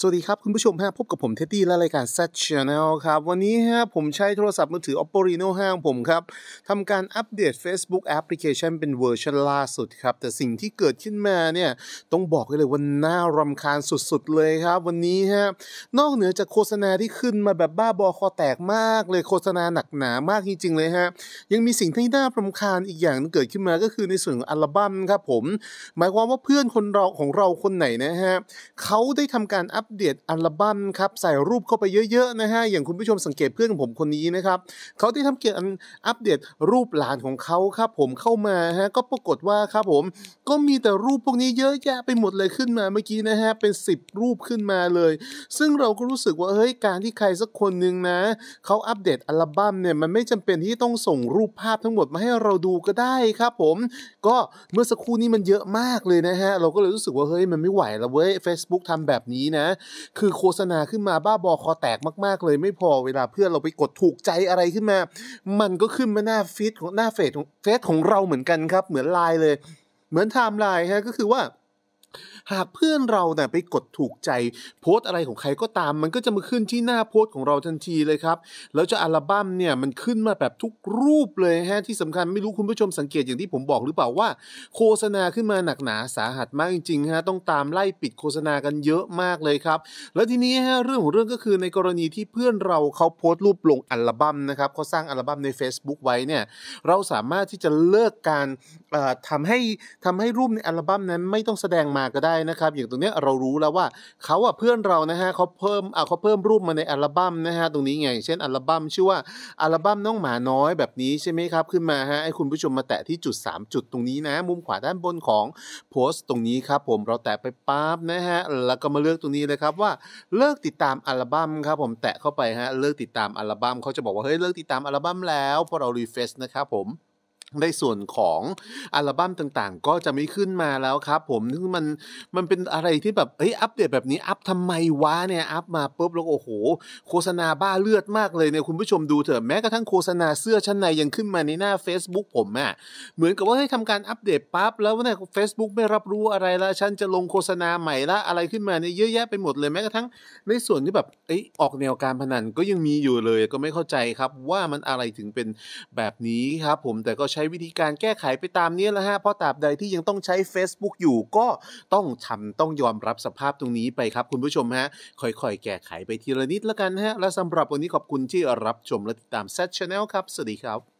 สวัสดีครับ คุณผู้ชมฮะพบกับผมเท็ดดี้และรายการซ t Channel ครับ วันนี้ฮะผมใช้โทรศัพท์มือถือ Oppo Reno 5ของผมครับทำการอัปเดต Facebook แอปพลิเคชันเป็นเวอร์ชันล่าสุดครับ แต่สิ่งที่เกิดขึ้นมาเนี่ยต้องบอกเลยว่าน่ารำคาญสุดๆเลยครับ วันนี้ฮะนอกเหนือจากโฆษณาที่ขึ้นมาแบบบ้าบอคอแตกมากเลยโฆษณาหนักหนามากจริงๆ เลยฮะ ยังมีสิ่งที่น่ารำคาญอีกอย่างเกิดขึ้นมาก็คือในส่วนของอัลบั้มครับผมหมายความว่าเพื่อนคนเราของเราคนไหนนะฮะเขาได้ทำการอัปเดตอัลบั้มครับใส่รูปเข้าไปเยอะๆ นะฮะอย่างคุณผู้ชมสังเกตเพื่อนของผมคนนี้นะครับเขาที่ทำเกียรติอัปเดตรูปหลานของเขาครับ ผมเข้ามาฮะก็ปรากฏว่าครับผม ก็มีแต่รูปพวกนี้เยอะแยะไปหมดเลยขึ้นมาเมื่อกี้นะฮะเป็น 10 รูปขึ้นมาเลย ซึ่งเราก็รู้สึกว่าเฮ้ยการที่ใครสักคนหนึ่งนะเขาอัปเดตอัลบั้มเนี่ยมันไม่จำเป็นที่ต้องส่งรูปภาพทั้งหมดมาให้เราดูก็ได้ครับผม ก็เมื่อสักครู่นี้มันเยอะมากเลยนะฮะเราก็เลยรู้สึกว่าเฮ้ยมันไม่ไหวแล้วเว้ย Facebook ทำแบบนี้นะคือโฆษณาขึ้นมาบ้าบอคอแตกมาก ๆ เลย ไม่พอเวลาเพื่อนเราไปกดถูกใจอะไรขึ้นมา มันก็ขึ้นมาหน้าฟีดของหน้าเฟซของเฟซของเราเหมือนกันครับ เหมือนไลน์เลย เหมือนไทม์ไลน์ฮะก็คือว่าหากเพื่อนเราเนี่ยไปกดถูกใจโพสอะไรของใครก็ตามมันก็จะมาขึ้นที่หน้าโพสของเราทันทีเลยครับแล้วจะอัลบั้มเนี่ยมันขึ้นมาแบบทุกรูปเลยฮะที่สำคัญ ไม่รู้คุณผู้ชมสังเกตอย่างที่ผมบอกหรือเปล่าว่าโฆษณาขึ้นมาหนักหนาสาหัสมากจริงๆฮะต้องตามไล่ปิดโฆษณากันเยอะมากเลยครับ แล้วทีนี้ฮะเรื่องของเรื่องก็คือในกรณีที่เพื่อนเราเขาโพสต์รูปลงอัลบั้มนะครับเขาสร้างอัลบั้มใน Facebook ไว้เนี่ยเราสามารถที่จะเลิกการทำให้ทำให้รูปในอัลบั้มนั้นไม่ต้องแสดงมาก็ได้นะครับอย่างตรงนี้เรารู้แล้วว่าเขาอะเพื่อนเรานะฮะเขาเพิ่มอ่ะเขาเพิ่มรูปมาในอัลบั้มนะฮะตรงนี้ไงเช่นอัลบั้มชื่อว่าอัลบั้มน้องหมาน้อยแบบนี้ใช่ไหมครับขึ้นมาฮะให้คุณผู้ชมมาแตะที่จุด 3 จุดตรงนี้นะมุมขวาด้านบนของโพสต์ตรงนี้ครับผมเราแตะไปปั๊บนะฮะแล้วก็มาเลือกตรงนี้เลยครับ ว่าเลิกติดตามอัลบั้มครับผมแตะเข้าไปฮะเลิกติดตามอัลบั้มเขาจะบอกว่าเฮ้ยเลิกติดตามอัลบั้มแล้วพอเรารีเฟซนะครับผมในส่วนของอัลบั้มต่างๆ ก็จะไม่ขึ้นมาแล้วครับ ผมซึ่งมัน มันเป็นอะไรที่แบบเฮ้ยอัปเดตแบบนี้อัปทำไมวะเนี่ย อัปมาปุ๊บแล้วโอ้โห โฆษณาบ้าเลือดมากเลยเนี่ย คุณผู้ชมดูเถอะ แม้กระทั่งโฆษณาเสื้อชั้นในยังขึ้นมาในหน้า Facebook ผมอะ่ะ เหมือนกับว่า ให้ทำการอัปเดตปั๊บแล้วเนี่ยเฟซบุ๊กไม่รับรู้อะไรละฉันจะลงโฆษณาใหม่ละอะไรขึ้นมาเนี่ยเยอะแยะไปหมดเลยแม้กระทั่งในส่วนที่แบบเอ้ยออกแนวการพนันก็ยังมีอยู่เลยก็ไม่เข้าใจครับว่ามันอะไรถึงเป็นแบบนี้ครับผมแต่ก็ใช้วิธีการแก้ไขไปตามนี้แล้วฮะ เพราะตราบใดที่ยังต้องใช้ Facebook อยู่ ก็ต้องทำต้องยอมรับสภาพตรงนี้ไปครับ คุณผู้ชมฮะ ค่อยๆแก้ไขไปทีละนิดละกันฮะ และสำหรับวันนี้ขอบคุณที่รับชม และติดตาม Set Channel ครับ สวัสดีครับ